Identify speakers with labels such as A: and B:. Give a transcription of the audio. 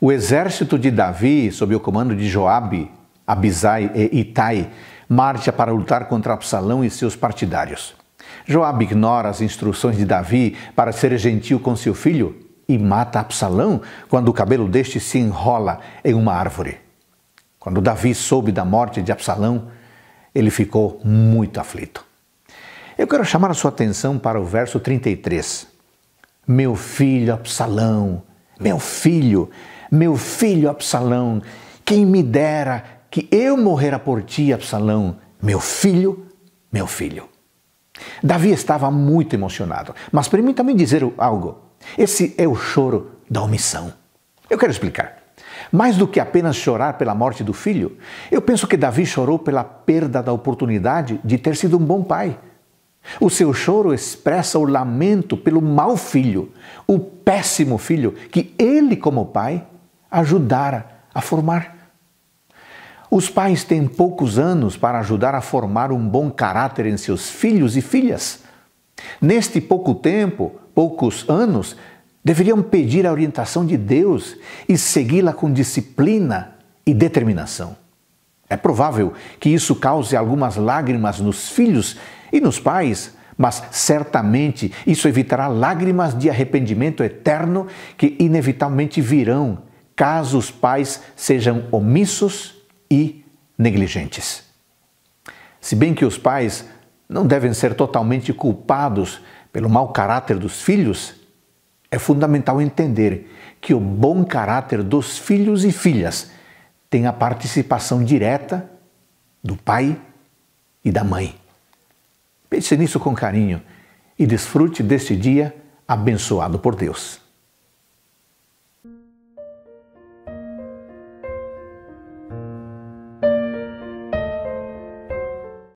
A: O exército de Davi, sob o comando de Joabe, Abisai e Itai, marcha para lutar contra Absalão e seus partidários. Joabe ignora as instruções de Davi para ser gentil com seu filho e mata Absalão quando o cabelo deste se enrola em uma árvore. Quando Davi soube da morte de Absalão, ele ficou muito aflito. Eu quero chamar a sua atenção para o verso 33. Meu filho Absalão, meu filho, meu filho Absalão, quem me dera que eu morrera por ti, Absalão, meu filho, meu filho. Davi estava muito emocionado, mas permita-me dizer algo. Esse é o choro da omissão. Eu quero explicar. Mais do que apenas chorar pela morte do filho, eu penso que Davi chorou pela perda da oportunidade de ter sido um bom pai. O seu choro expressa o lamento pelo mau filho, o péssimo filho que ele, como pai, ajudar a formar. Os pais têm poucos anos para ajudar a formar um bom caráter em seus filhos e filhas. Neste pouco tempo, poucos anos, deveriam pedir a orientação de Deus e segui-la com disciplina e determinação. É provável que isso cause algumas lágrimas nos filhos e nos pais, mas certamente isso evitará lágrimas de arrependimento eterno que inevitavelmente virão caso os pais sejam omissos e negligentes. Se bem que os pais não devem ser totalmente culpados pelo mau caráter dos filhos, é fundamental entender que o bom caráter dos filhos e filhas tem a participação direta do pai e da mãe. Pense nisso com carinho e desfrute deste dia abençoado por Deus. Thank you.